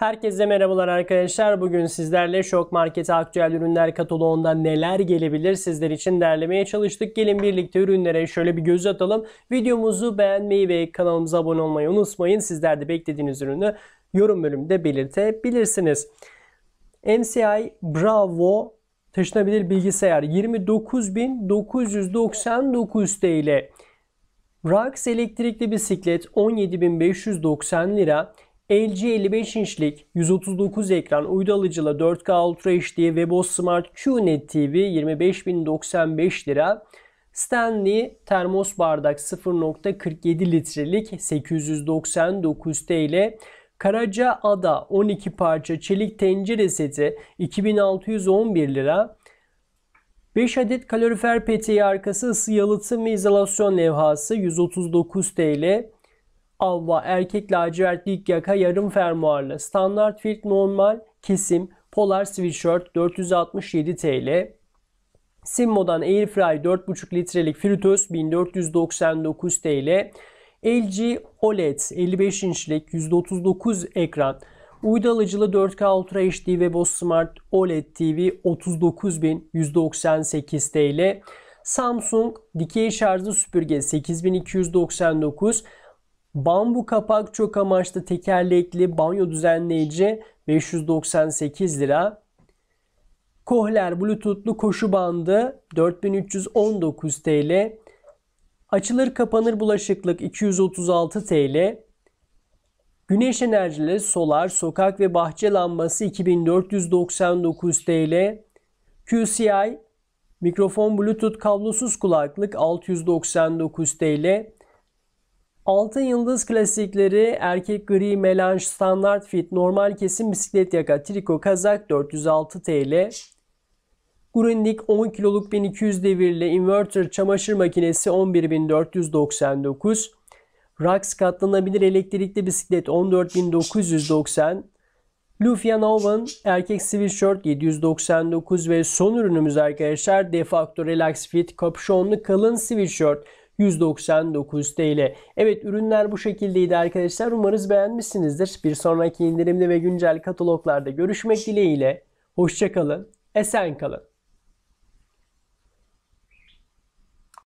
Herkese merhabalar arkadaşlar. Bugün sizlerle Şok markete aktüel ürünler kataloğunda neler gelebilir sizler için derlemeye çalıştık. Gelin birlikte ürünlere şöyle bir göz atalım. Videomuzu beğenmeyi ve kanalımıza abone olmayı unutmayın. Sizler de beklediğiniz ürünü yorum bölümünde belirtebilirsiniz. MCI Bravo taşınabilir bilgisayar 29.999 TL. Rax elektrikli bisiklet 17.590 lira. LG 55 inçlik 139 ekran uydu alıcılı 4K Ultra HD Webos Smart QNET TV 25.095 lira. Stanley termos bardak 0.47 litrelik 899 TL. Karaca Ada 12 parça çelik tencere seti 2611 lira. 5 adet kalorifer peteği arkası ısı yalıtım ve izolasyon levhası 139 TL. Avva erkek lacivertlik yaka yarım fermuarlı standart fit normal kesim polar sweatshirt 467 TL. Simmo'dan Airfry 4,5 litrelik fritöz 1499 TL. LG OLED 55 inçlik 139 ekran. Uydu alıcılı 4K Ultra HD ve Bose Smart OLED TV 39198 TL. Samsung dikey şarjlı süpürge 8299 Bambu kapak çok amaçlı tekerlekli banyo düzenleyici 598 lira. Kohler Bluetooth'lu koşu bandı 4319 TL. Açılır kapanır bulaşıklık 236 TL. Güneş enerjili solar sokak ve bahçe lambası 2499 TL. QCI mikrofon bluetooth kablosuz kulaklık 699 TL. Altın Yıldız klasikleri erkek gri melanj standart fit normal kesim bisiklet yaka triko kazak 406 TL. Grundig 10 kiloluk 1200 devirli inverter çamaşır makinesi 11499. Rax katlanabilir elektrikli bisiklet 14990. Lufian Oven erkek sweatshirt 799 ve son ürünümüz arkadaşlar Defacto Relax Fit kapşonlu kalın sweatshirt. 199 TL. Evet ürünler bu şekildeydi arkadaşlar. Umarız beğenmişsinizdir. Bir sonraki indirimli ve güncel kataloglarda görüşmek dileğiyle. Hoşçakalın. Esen kalın.